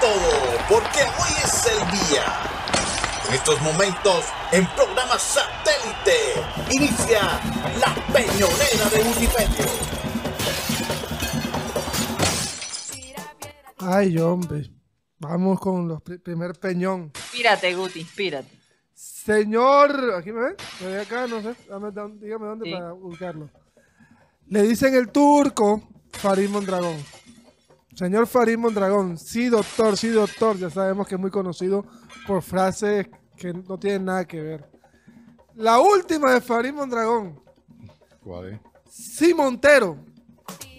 todo, porque hoy es el día. En estos momentos, en programa satélite, inicia la peñonera de Wikipedia. Ay, hombre, vamos con los primer peñón. Inspírate, Guti, inspírate. Señor, aquí me ven, me ve acá, no sé, dígame dónde para buscarlo. Le dicen el turco Farid Mondragón. Señor Farid Mondragón, sí doctor, sí doctor, ya sabemos que es muy conocido por frases que no tienen nada que ver. La última de Farid Mondragón. ¿Cuál es? Si Montero,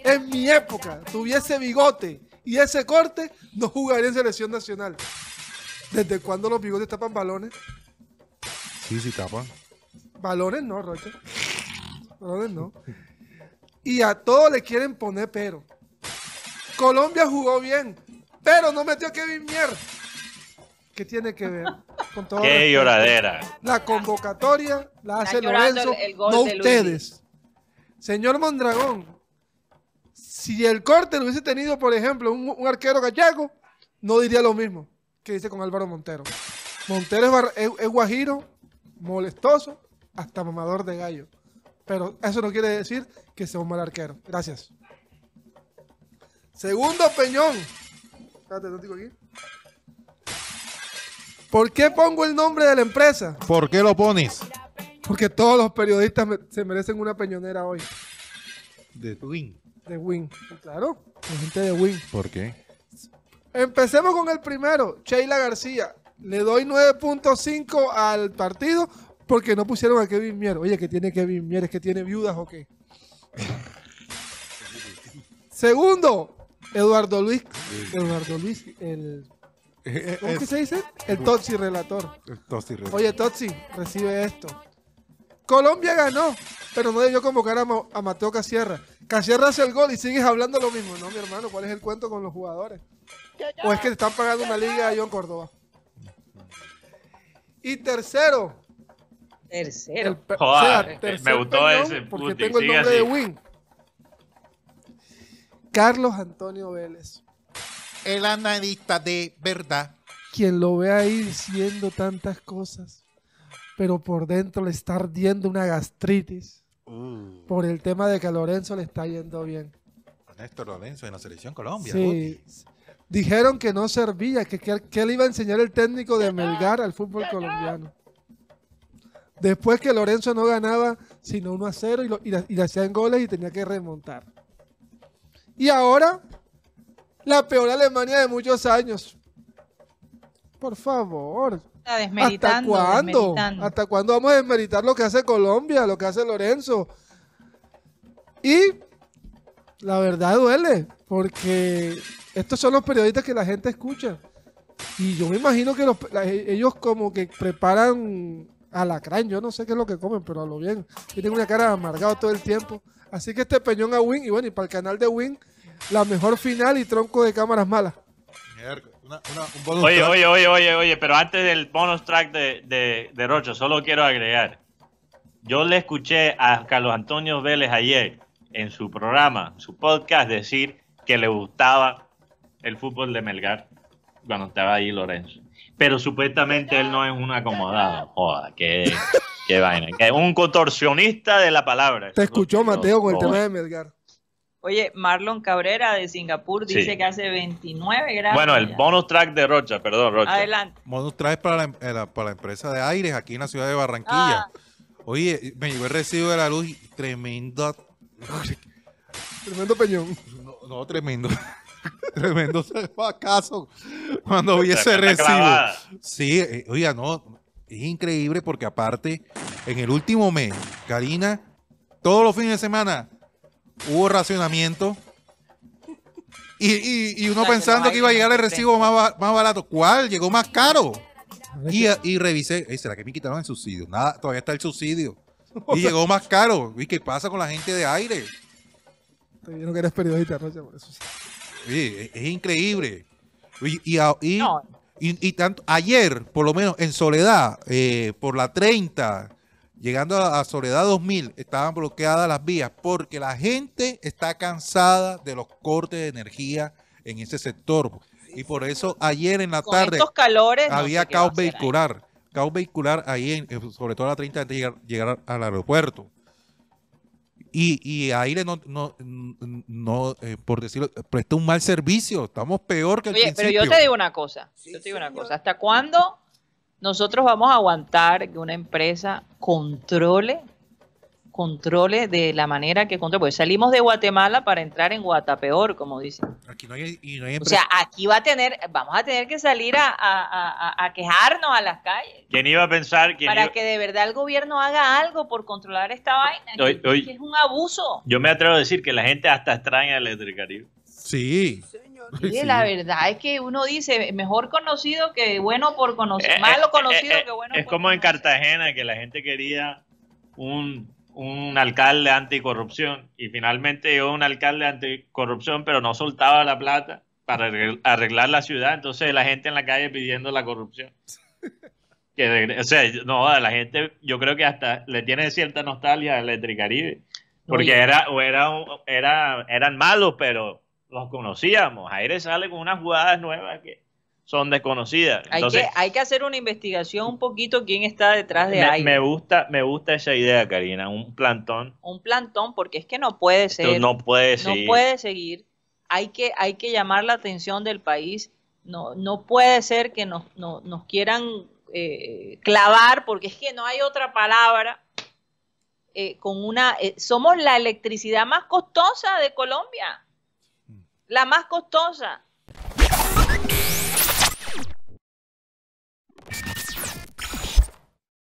en mi época, tuviese bigote y ese corte, no jugaría en selección nacional. ¿Desde cuándo los bigotes tapan balones? Sí, sí tapan. Balones no, Rocha. Balones no. Y a todos le quieren poner pero. Colombia jugó bien, pero no metió a Kevin Mier. ¿Qué tiene que ver con todo? Qué lloradera. La convocatoria la hace Lorenzo, no ustedes. Señor Mondragón, si el corte lo hubiese tenido, por ejemplo, un, arquero gallego, no diría lo mismo que dice con Álvaro Montero. Montero es guajiro, molestoso, hasta mamador de gallo. Pero eso no quiere decir que sea un mal arquero. Gracias. Segundo Peñón. Espérate, no aquí. ¿Por qué pongo el nombre de la empresa? ¿Por qué lo pones? Porque todos los periodistas se merecen una peñonera hoy. De Twin. De Win. Claro, la gente de Win. ¿Por qué? Empecemos con el primero, Sheila García. Le doy 9.5 al partido porque no pusieron a Kevin Mier. Oye, que tiene Kevin Mier? ¿Es que tiene viudas o qué? Segundo, Eduardo Luis, Eduardo Luis, el eh, eh, ¿Cómo que se dice? El Totsi relator. Oye, Totsi, recibe esto. Colombia ganó, pero no debió convocar a, Mateo Casierra. Casierra hace el gol y sigues hablando lo mismo. No, mi hermano, ¿cuál es el cuento con los jugadores? ¿O es que te están pagando una liga a John Córdoba? Y tercero. Tercero. Eh, me gustó ese. Porque tengo el nombre de Win. Carlos Antonio Vélez. El analista de verdad. Quien lo ve ahí diciendo tantas cosas, pero por dentro le está ardiendo una gastritis. Uh. Por el tema de que a Lorenzo le está yendo bien. Néstor Lorenzo en la selección Colombia. Dijeron que no servía, que, le iba a enseñar el técnico de Melgar al fútbol colombiano. Después que Lorenzo no ganaba sino 1 a 0 y le hacían goles y tenía que remontar. Y ahora, la peor Alemania de muchos años. Por favor. ¿Hasta cuándo? ¿Hasta cuándo vamos a desmeritar lo que hace Colombia, lo que hace Lorenzo? Y la verdad duele, porque estos son los periodistas que la gente escucha. Y yo me imagino que ellos como que preparan alacrán, yo no sé qué es lo que comen, pero a lo bien. tienen tengo una cara amargado todo el tiempo. Así que este peñón a Win y bueno, y para el canal de Win, la mejor final y tronco de cámaras malas. oye, oye, oye, oye, oye, pero antes del bonus track de, de, Rocho, solo quiero agregar. Yo le escuché a Carlos Antonio Vélez ayer en su programa, su podcast, decir que le gustaba el fútbol de Melgar cuando estaba ahí Lorenzo. Pero supuestamente él no es un acomodado. Joda, que... Qué vaina. Que es un contorsionista de la palabra. Te escuchó Mateo con el tema de Melgar. Oye, Marlon Cabrera de Singapur dice que hace 29 grados. Bueno, el bonus track de Rocha, perdón, Rocha. Adelante. Bonus track para la, em, eh, para la empresa de aires aquí en la ciudad de Barranquilla. Ah. Oye, me llegó el recibo de la luz y tremendo. Tremendo peñón. No, no tremendo. tremendo acaso cuando vi ese recibo. Sí, eh, oiga, no, es increíble porque aparte en el último mes, Karina, todos los fines de semana hubo racionamiento. Y, uno pensando que, iba a llegar el recibo más, barato. ¿Cuál? Llegó más caro. Y, y revisé. ¿Será que me quitaron el subsidio? Nada, todavía está el subsidio. Y llegó más caro. ¿Y qué pasa con la gente de aire? Te vieron que eres periodista, por eso. Sí, es, increíble. Y, tanto, ayer, por lo menos en Soledad, eh, por la 30, llegando a Soledad 2000, estaban bloqueadas las vías porque la gente está cansada de los cortes de energía en ese sector. Y por eso ayer en la tarde había caos vehicular. Caos vehicular ahí, en, eh, sobre todo a la 30 antes de llegar, llegar al aeropuerto. Y, ahí, le no, no, eh, por decirlo, prestó un mal servicio. Estamos peor que el Oye, pero yo te digo una cosa. yo te digo una cosa. ¿Hasta cuándo nosotros vamos a aguantar que una empresa controle, controle de la manera que controle. Porque salimos de Guatemala para entrar en Guatapeor, como dicen. Aquí no hay, y o sea, aquí va a tener, vamos a tener que salir a, quejarnos a las calles. ¿Quién iba a pensar? que para que de verdad el gobierno haga algo por controlar esta vaina. es un abuso. Yo me atrevo a decir que la gente hasta extraña el Electricaribe. Sí. sí la verdad es que uno dice mejor conocido que bueno por conocer, eh, eh, eh, conocido que bueno. Es como en Cartagena que la gente quería un, alcalde anticorrupción y finalmente llegó un alcalde anticorrupción, pero no soltaba la plata para arreglar la ciudad. Entonces la gente en la calle pidiendo la corrupción. o sea, no, la gente yo creo que hasta le tiene cierta nostalgia a Electricaribe. Porque era, o era, era, eran malos, pero los conocíamos. Aire sale con unas jugadas nuevas que son desconocidas. Entonces, hay, que, hacer una investigación un poquito quién está detrás de me, Me gusta, me gusta esa idea, Karina, un plantón. Un plantón, porque es que no puede ser. no puede seguir. No puede seguir. Hay que, hay que llamar la atención del país. No, no puede ser que nos, quieran eh, clavar, porque es que no hay otra palabra. Eh, con una, eh, somos la electricidad más costosa de Colombia la más costosa.